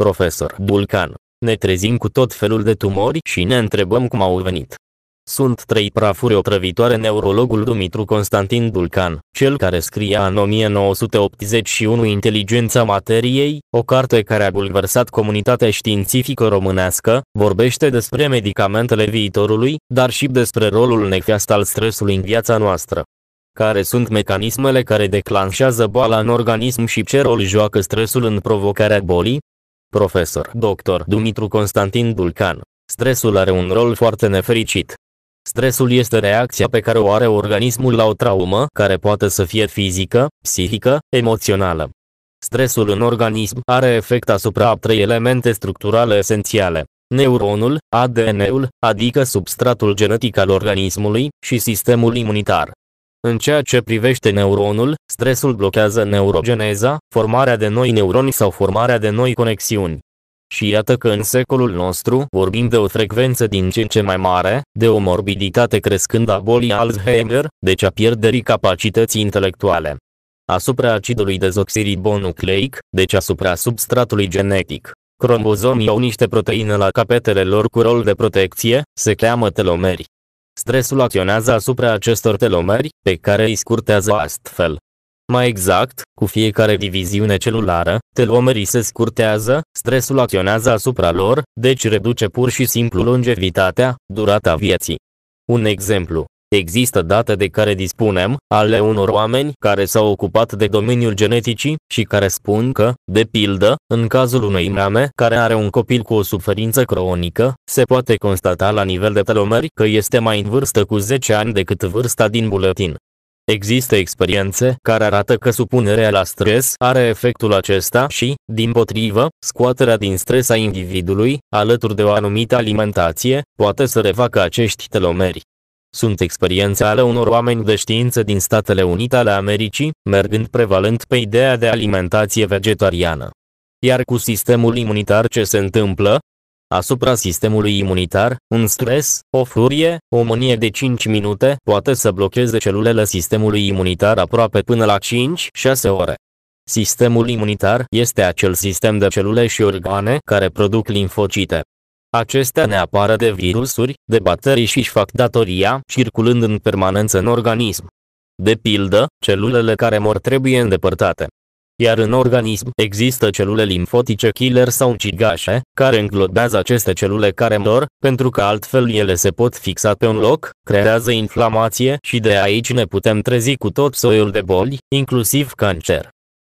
Profesor Bulcan, ne trezim cu tot felul de tumori și ne întrebăm cum au venit. Sunt trei prafuri otrăvitoare neurologul Dumitru Constantin Dulcan, cel care scria în 1981 Inteligența materiei, o carte care a bulversat comunitatea științifică românească, vorbește despre medicamentele viitorului, dar și despre rolul nefiast al stresului în viața noastră. Care sunt mecanismele care declanșează boala în organism și ce rol joacă stresul în provocarea bolii? Profesor Dr. Dumitru Constantin Dulcan Stresul are un rol foarte nefericit. Stresul este reacția pe care o are organismul la o traumă care poate să fie fizică, psihică, emoțională. Stresul în organism are efect asupra a trei elemente structurale esențiale. Neuronul, ADN-ul, adică substratul genetic al organismului, și sistemul imunitar. În ceea ce privește neuronul, stresul blochează neurogeneza, formarea de noi neuroni sau formarea de noi conexiuni. Și iată că în secolul nostru vorbim de o frecvență din ce în ce mai mare, de o morbiditate crescând a bolii Alzheimer, deci a pierderii capacității intelectuale. Asupra acidului dezoxiribonucleic, deci asupra substratului genetic. Cromozomii au niște proteine la capetele lor cu rol de protecție, se cheamă telomeri. Stresul acționează asupra acestor telomeri, pe care îi scurtează astfel. Mai exact, cu fiecare diviziune celulară, telomerii se scurtează, stresul acționează asupra lor, deci reduce pur și simplu longevitatea, durata vieții. Un exemplu. Există date de care dispunem, ale unor oameni care s-au ocupat de domeniul geneticii și care spun că, de pildă, în cazul unei mame care are un copil cu o suferință cronică, se poate constata la nivel de telomeri că este mai în vârstă cu 10 ani decât vârsta din buletin. Există experiențe care arată că supunerea la stres are efectul acesta și, din potrivă, scoaterea din stres a individului, alături de o anumită alimentație, poate să refacă acești telomeri sunt experiențe ale unor oameni de știință din Statele Unite ale Americii, mergând prevalent pe ideea de alimentație vegetariană. Iar cu sistemul imunitar ce se întâmplă? Asupra sistemului imunitar, un stres, o furie, o mânie de 5 minute poate să blocheze celulele sistemului imunitar aproape până la 5-6 ore. Sistemul imunitar este acel sistem de celule și organe care produc limfocite. Acestea ne apară de virusuri, de bacterii și își fac datoria, circulând în permanență în organism. De pildă, celulele care mor trebuie îndepărtate. Iar în organism există celule limfotice killer sau cigașe, care înglobează aceste celule care mor, pentru că altfel ele se pot fixa pe un loc, creează inflamație și de aici ne putem trezi cu tot soiul de boli, inclusiv cancer.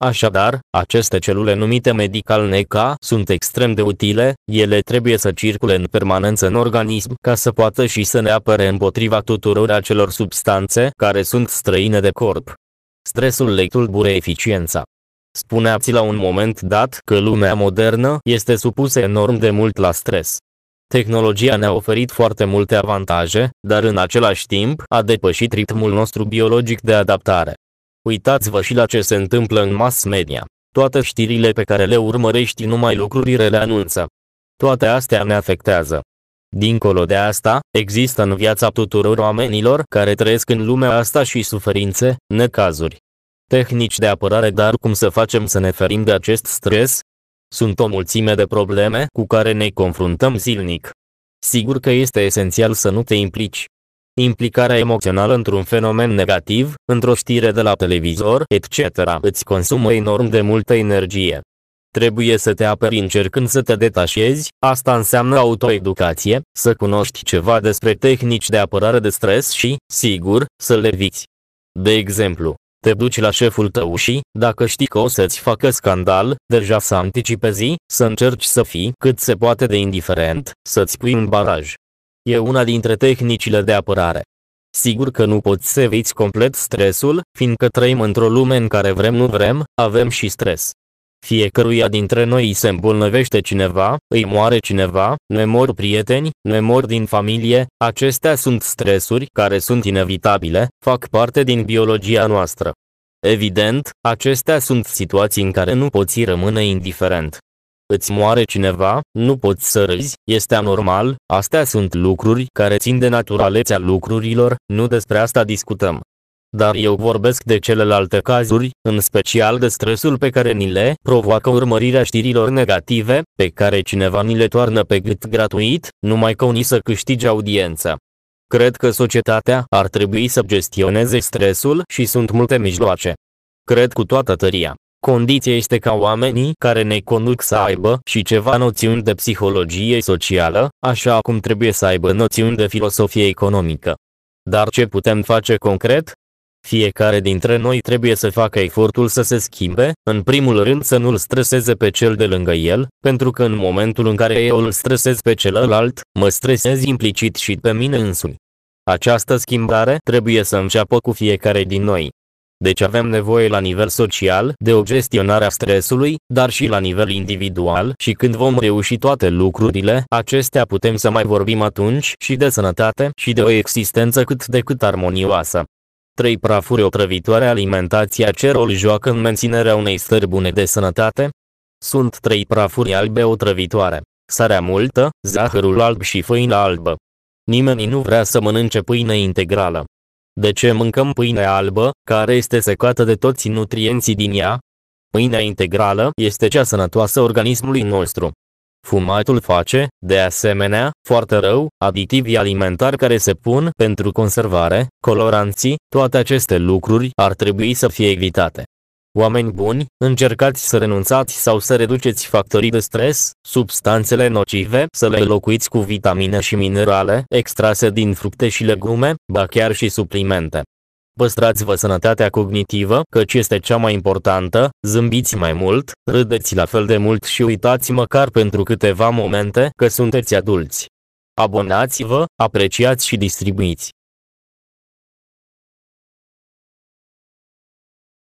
Așadar, aceste celule numite medical NECA sunt extrem de utile, ele trebuie să circule în permanență în organism ca să poată și să ne apere împotriva tuturor acelor substanțe care sunt străine de corp. Stresul le tulbure eficiența. Spuneați la un moment dat că lumea modernă este supusă enorm de mult la stres. Tehnologia ne-a oferit foarte multe avantaje, dar în același timp a depășit ritmul nostru biologic de adaptare. Uitați-vă și la ce se întâmplă în mass media. Toate știrile pe care le urmărești numai lucrurile le anunță. Toate astea ne afectează. Dincolo de asta, există în viața tuturor oamenilor care trăiesc în lumea asta și suferințe, necazuri. Tehnici de apărare dar cum să facem să ne ferim de acest stres? Sunt o mulțime de probleme cu care ne confruntăm zilnic. Sigur că este esențial să nu te implici, implicarea emoțională într-un fenomen negativ, într-o știre de la televizor, etc. îți consumă enorm de multă energie. Trebuie să te aperi încercând să te detașezi, asta înseamnă autoeducație, să cunoști ceva despre tehnici de apărare de stres și, sigur, să le viți. De exemplu, te duci la șeful tău și, dacă știi că o să-ți facă scandal, deja să anticipezi, să încerci să fii cât se poate de indiferent, să-ți pui un baraj. E una dintre tehnicile de apărare. Sigur că nu poți să eviți complet stresul, fiindcă trăim într-o lume în care vrem nu vrem, avem și stres. Fiecăruia dintre noi îi se îmbolnăvește cineva, îi moare cineva, ne mor prieteni, ne mor din familie, acestea sunt stresuri care sunt inevitabile, fac parte din biologia noastră. Evident, acestea sunt situații în care nu poți rămâne indiferent. Îți moare cineva, nu poți să râzi, este anormal, astea sunt lucruri care țin de naturalețea lucrurilor, nu despre asta discutăm. Dar eu vorbesc de celelalte cazuri, în special de stresul pe care ni le provoacă urmărirea știrilor negative, pe care cineva ni le toarnă pe gât gratuit, numai că unii să câștige audiență. Cred că societatea ar trebui să gestioneze stresul și sunt multe mijloace. Cred cu toată tăria. Condiția este ca oamenii care ne conduc să aibă și ceva noțiuni de psihologie socială, așa cum trebuie să aibă noțiuni de filosofie economică. Dar ce putem face concret? Fiecare dintre noi trebuie să facă efortul să se schimbe, în primul rând să nu-l streseze pe cel de lângă el, pentru că în momentul în care eu îl stresez pe celălalt, mă stresez implicit și pe mine însumi. Această schimbare trebuie să înceapă cu fiecare din noi. Deci avem nevoie la nivel social de o gestionare a stresului, dar și la nivel individual și când vom reuși toate lucrurile acestea putem să mai vorbim atunci și de sănătate și de o existență cât de cât armonioasă. 3 prafuri otrăvitoare alimentația ce rol joacă în menținerea unei stări bune de sănătate? Sunt trei prafuri albe otrăvitoare. Sarea multă, zahărul alb și făina albă. Nimeni nu vrea să mănânce pâine integrală. De ce mâncăm pâine albă, care este secată de toți nutrienții din ea? Pâinea integrală este cea sănătoasă organismului nostru. Fumatul face, de asemenea, foarte rău, aditivi alimentari care se pun pentru conservare, coloranții, toate aceste lucruri ar trebui să fie evitate. Oameni buni, încercați să renunțați sau să reduceți factorii de stres, substanțele nocive, să le locuiți cu vitamine și minerale extrase din fructe și legume, ba chiar și suplimente. Păstrați-vă sănătatea cognitivă, căci este cea mai importantă, zâmbiți mai mult, râdeți la fel de mult și uitați măcar pentru câteva momente că sunteți adulți. Abonați-vă, apreciați și distribuiți.